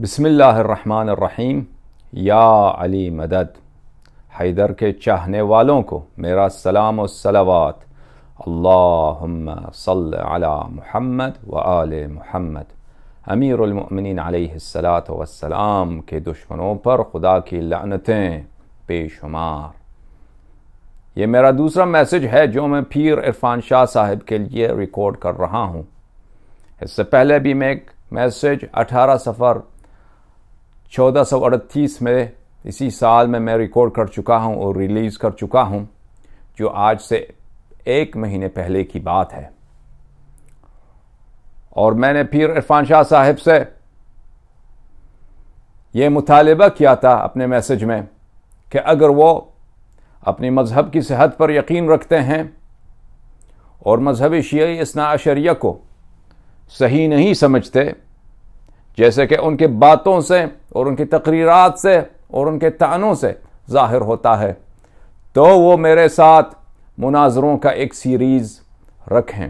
बसमीम या अली मदद हैदर के चाहने वालों को मेरा सलाम और सलावात अल्ला महमद व आल महमद अमीरमिन आलत वसलाम के दुश्मनों पर खुदा की लानतें बेशुमार ये मेरा दूसरा मैसेज है जो मैं पीर इरफान शाह साहब के लिए रिकॉर्ड कर रहा हूँ इससे पहले भी मैं एक मैसेज अठारह सफ़र 1438 में इसी साल में मैं रिकॉर्ड कर चुका हूं और रिलीज़ कर चुका हूं जो आज से एक महीने पहले की बात है और मैंने फिर इरफान शाह साहब से ये मुतालबा किया था अपने मैसेज में कि अगर वो अपने मज़हब की सेहत पर यकीन रखते हैं और मजहबी शी इसना आशरिया को सही नहीं समझते जैसे कि उनकी बातों से और उनकी तकरीरत से और उनके तानों से ज़ाहिर होता है तो वो मेरे साथ मुनाजरों का एक सीरीज़ रखें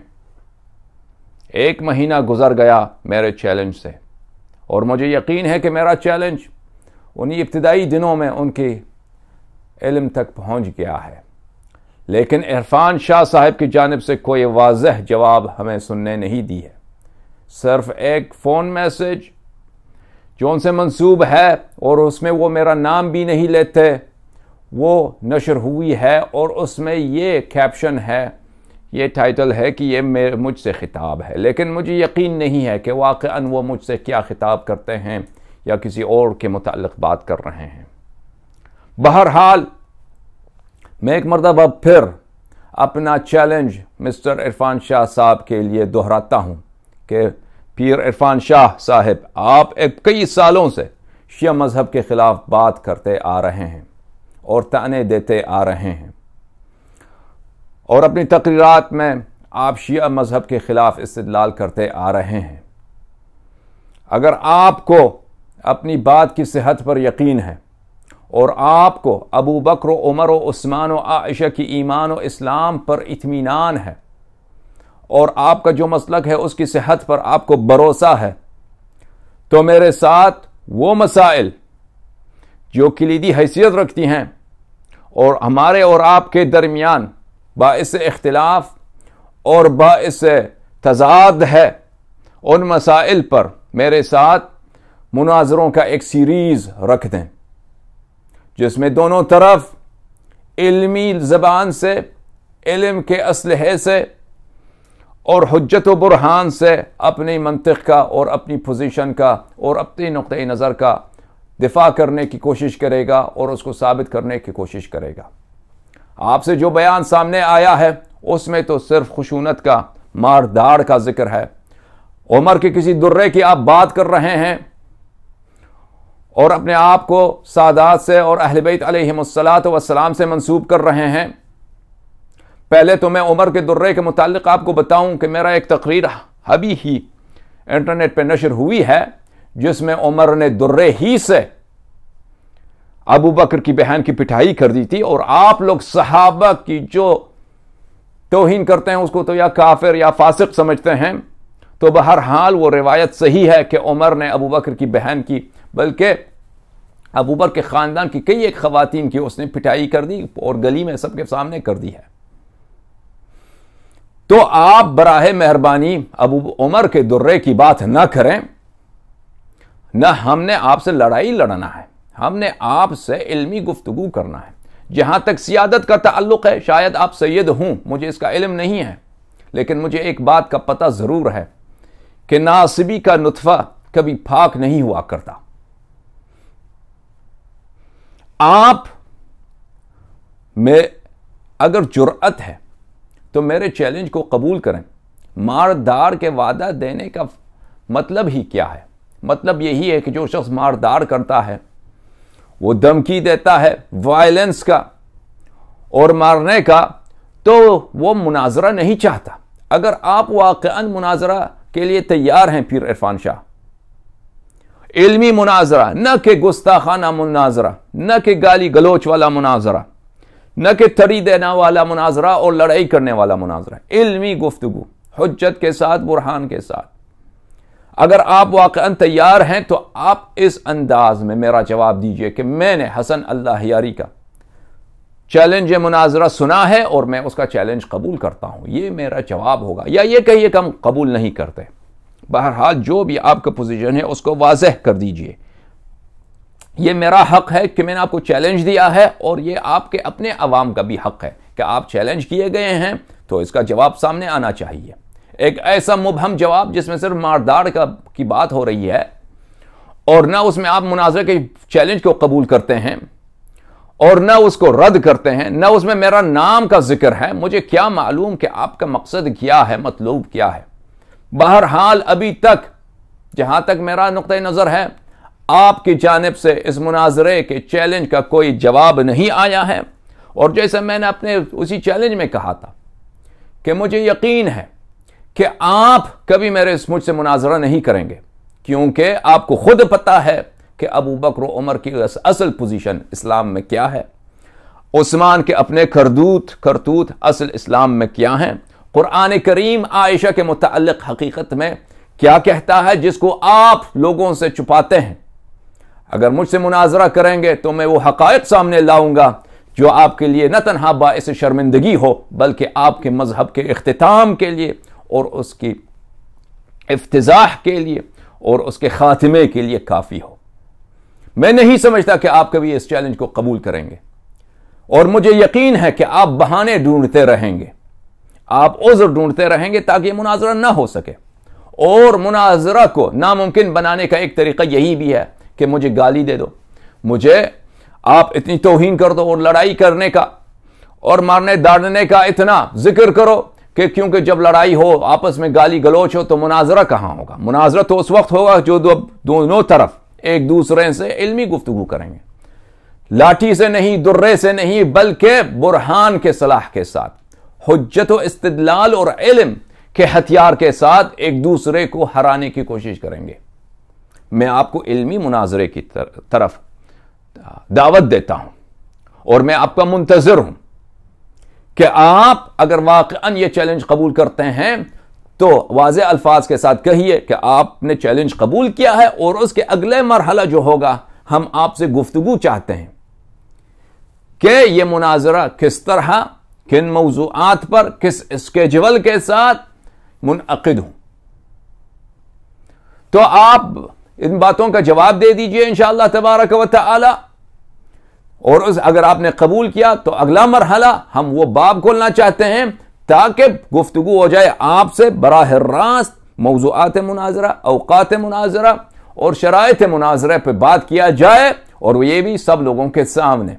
एक महीना गुजर गया मेरे चैलेंज से और मुझे यकीन है कि मेरा चैलेंज उन्हीं इब्तदाई दिनों में उनकी इल्म तक पहुंच गया है लेकिन इरफान शाह साहब की जानब से कोई वाजह जवाब हमें सुनने नहीं दी है सिर्फ एक फ़ोन मैसेज जौन से मंसूब है और उसमें वो मेरा नाम भी नहीं लेते वो नशर हुई है और उसमें ये कैप्शन है ये टाइटल है कि ये मेरे मुझसे ख़िताब है लेकिन मुझे यकीन नहीं है कि वाक़ वो मुझसे क्या ख़िताब करते हैं या किसी और के मुतल बात कर रहे हैं बहरहाल मैं एक मरतब अब फिर अपना चैलेंज मिस्टर इरफान शाह साहब के लिए दोहराता हूँ कि पीर इरफान शाह साहब आप एक कई सालों से शिया मज़हब के ख़िलाफ़ बात करते आ रहे हैं और ताने देते आ रहे हैं और अपनी तकरीरत में आप शिया मज़हब के ख़िलाफ़ इस्तलाल करते आ रहे हैं अगर आपको अपनी बात की सेहत पर यकीन है और आपको अबू बकर उमर उस्मान आयशा की ईमान व इस्लाम पर इतमीनान है और आपका जो मसलक है उसकी सेहत पर आपको भरोसा है तो मेरे साथ वो मसाइल जो कलीदी हैसियत रखती हैं और हमारे और आपके दरमियान बास इख्तलाफ और बास तजाद है उन मसाइल पर मेरे साथ मुनाजरों का एक सीरीज़ रख दें जिसमें दोनों तरफ इल्मी ज़बान से इल्म के असलहे से और हजत बुरहान से अपने मनतक का और अपनी पोजिशन का और अपने नुक़ नज़र का दिफा करने की कोशिश करेगा और उसको साबित करने की कोशिश करेगा आपसे जो बयान सामने आया है उसमें तो सिर्फ खुशूनत का मार दाड़ का जिक्र है उमर के किसी दुर्रे की आप बात कर रहे हैं और अपने आप को सादात से और अहलबैत वसलात वसलाम से मंसूब कर रहे हैं पहले तो मैं उमर के दुर्रे के मुतालिक आपको बताऊं कि मेरा एक तकरीर अभी ही इंटरनेट पर नशर हुई है जिसमें उमर ने दुर्रे ही से अबू बकर की बहन की पिटाई कर दी थी और आप लोग सहाबा की जो तोहन करते हैं उसको तो या काफिर या फासिक समझते हैं तो बहर हाल वो रिवायत सही है कि उमर ने अबू बकर की बहन की बल्कि अबूबर के ख़ानदान की कई एक खातन की उसने पिटाई कर दी और गली में सबके सामने कर दी है तो आप बराह मेहरबानी अबू उमर के दुर्रे की बात ना करें न हमने आपसे लड़ाई लड़ना है हमने आपसे इल्मी गुफ्तगु करना है जहां तक सियादत का ताल्लुक है शायद आप सैद हूं मुझे इसका इल्म नहीं है लेकिन मुझे एक बात का पता ज़रूर है कि नासिबी का नुतफ़ा कभी फाक नहीं हुआ करता आप में अगर जुर्अत है तो मेरे चैलेंज को कबूल करें मारदार के वादा देने का मतलब ही क्या है मतलब यही है कि जो शख्स मारदार करता है वो धमकी देता है वायलेंस का और मारने का तो वो मुनाजरा नहीं चाहता अगर आप वाकन मुनाजरा के लिए तैयार हैं फिर इरफान शाह इल्मी मुनाजरा न कि गुस्ताखाना मुनाजरा न कि गाली गलोच वाला मुनाजरा न कि थरी देना वाला मुनाजरा और लड़ाई करने वाला मुनाजरा इलमी गुफ्तु हजत के साथ बुरहान के साथ अगर आप वाकई तैयार हैं तो आप इस अंदाज में मेरा जवाब दीजिए कि मैंने हसन अल्लाह यारी का चैलेंज मुनाजरा सुना है और मैं उसका चैलेंज कबूल करता हूँ ये मेरा जवाब होगा या ये कहिए कि हम कबूल नहीं करते बहरहाल जो भी आपका पोजीशन है उसको वाजह कर दीजिए ये मेरा हक है कि मैंने आपको चैलेंज दिया है और ये आपके अपने आवाम का भी हक है कि आप चैलेंज किए गए हैं तो इसका जवाब सामने आना चाहिए एक ऐसा मुबहम जवाब जिसमें सिर्फ मारदाड़ का की बात हो रही है और ना उसमें आप मुनाजर के चैलेंज को कबूल करते हैं और ना उसको रद्द करते हैं ना उसमें मेरा नाम का जिक्र है मुझे क्या मालूम कि आपका मकसद क्या है मतलूब क्या है बहरहाल अभी तक जहां तक मेरा नुक़ नज़र है आपकी जानब से इस मुनाजरे के चैलेंज का कोई जवाब नहीं आया है और जैसे मैंने अपने उसी चैलेंज में कहा था कि मुझे यकीन है कि आप कभी मेरे इस मुझसे मुनाजरा नहीं करेंगे क्योंकि आपको खुद पता है कि अबू बकर उमर की असल पोजीशन इस्लाम में क्या है उस्मान के अपने करदूत करतूत असल इस्लाम में क्या हैं कुरान करीम आयशा के मुतल हकीकत में क्या कहता है जिसको आप लोगों से छुपाते हैं अगर मुझसे मुनाजरा करेंगे तो मैं वो हकायक सामने लाऊंगा जो आपके लिए न तनहा बास शर्मिंदगी हो बल्कि आपके मजहब के अख्ताम के लिए और उसकी इफ्तजाह के लिए और उसके ख़ात्मे के लिए काफ़ी हो मैं नहीं समझता कि आप कभी इस चैलेंज को कबूल करेंगे और मुझे यकीन है कि आप बहाने ढूंढते रहेंगे आप उज्र ढूंढते रहेंगे ताकि मुनाजरा ना हो सके और मुनाजरा को नामुमकिन बनाने का एक तरीका यही भी है कि मुझे गाली दे दो मुझे आप इतनी तोहीन कर दो और लड़ाई करने का और मारने दाड़ने का इतना जिक्र करो कि क्योंकि जब लड़ाई हो आपस में गाली गलोच हो तो मुनाजरा कहाँ होगा मुनाजरा तो उस वक्त होगा जो दोनों तरफ एक दूसरे से इलमी गुफ्तु करेंगे लाठी से नहीं दुर्रे से नहीं बल्कि बुरहान के सलाह के साथ हजत इस्तलाल और इलम के हथियार के साथ एक दूसरे को हराने की कोशिश करेंगे मैं आपको इल्मी मुनाजरे की तर, तरफ दावत देता हूं और मैं आपका मुंतजर हूं कि आप अगर वाक़ ये चैलेंज कबूल करते हैं तो वाज अल्फाज के साथ कहिए कि आपने चैलेंज कबूल किया है और उसके अगले मरहला जो होगा हम आपसे गुफ्तु चाहते हैं कि यह मुनाजरा किस तरह किन मौजूद पर किस स्केजल के साथ मुनद हूं तो आप इन बातों का जवाब दे दीजिए इन शाह तबारक वाली और उस अगर आपने कबूल किया तो अगला मरहला हम वो बाब खोलना चाहते हैं ताकि गुफ्तु हो जाए आपसे बरह रास्त मौजूद मुनाजरा अवकात मुनाजरा और शरात मुनाजरे पर बात किया जाए और ये भी सब लोगों के सामने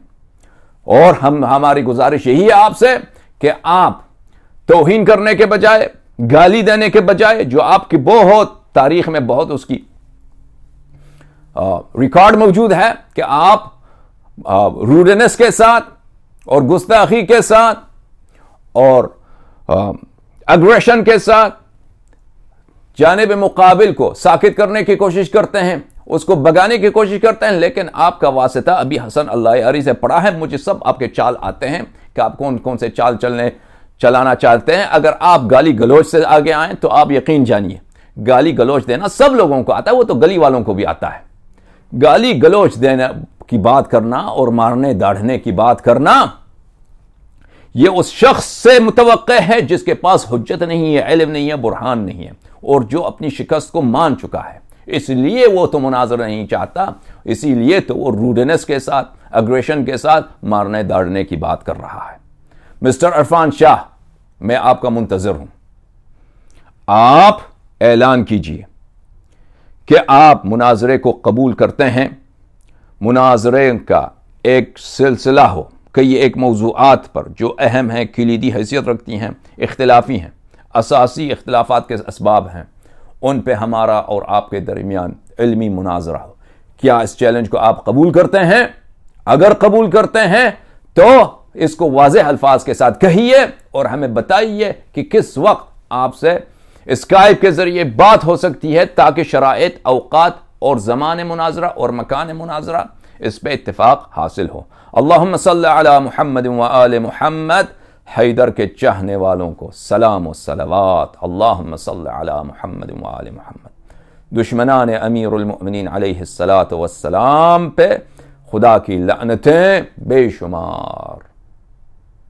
और हम हमारी गुजारिश यही है आपसे कि आप तोहन करने के बजाय गाली देने के बजाय जो आपकी बहुत तारीख में बहुत उसकी रिकॉर्ड मौजूद है कि आप रूडनेस के साथ और गुस्ताखी के साथ और अग्रेशन के साथ जानेब मुकाबिल को साकित करने की कोशिश करते हैं उसको बगाने की कोशिश करते हैं लेकिन आपका वास्ता अभी हसन अल्लाह अरी से पड़ा है मुझे सब आपके चाल आते हैं कि आप कौन कौन से चाल चलने चलाना चाहते हैं अगर आप गाली गलोच से आगे आए तो आप यकीन जानिए गाली गलोच देना सब लोगों को आता है वो तो गली वालों को भी आता है गाली गलोच देने की बात करना और मारने दाढ़ने की बात करना यह उस शख्स से मुतव है जिसके पास हजत नहीं है इलम नहीं है बुरहान नहीं है और जो अपनी शिकस्त को मान चुका है इसलिए वो तो मुनाजर नहीं चाहता इसीलिए तो वो रूडनेस के साथ अग्रेशन के साथ मारने दाड़ने की बात कर रहा है मिस्टर अरफान शाह मैं आपका मुंतजर हूं आप ऐलान कीजिए कि आप मुनाजरे को कबूल करते हैं मुनाजरे का एक सिलसिला हो कई एक मौजूद पर जो अहम हैं कलीदी हैसियत रखती हैं इख्तलाफी हैं असासी इख्तलाफात के इसबाब हैं उन पर हमारा और आपके दरमियान इलमी मुनाजरा हो क्या इस चैलेंज को आप कबूल करते हैं अगर कबूल करते हैं तो इसको वाज अल्फाज के साथ कहिए और हमें बताइए कि किस वक्त आपसे स्काइप के जरिए बात हो सकती है ताकि शरात अवकात और ज़मान मुनाजरा और मकान मुनाजरा इस पर इतफाक़ हासिल हो अल्लाम महमद महमद हैदर के चाहने वालों को सलाम सलवात अल्लाम महमद महमद दुश्मनान अमीरमिन सलात वसलाम पे खुदा की लनतें बेशुमार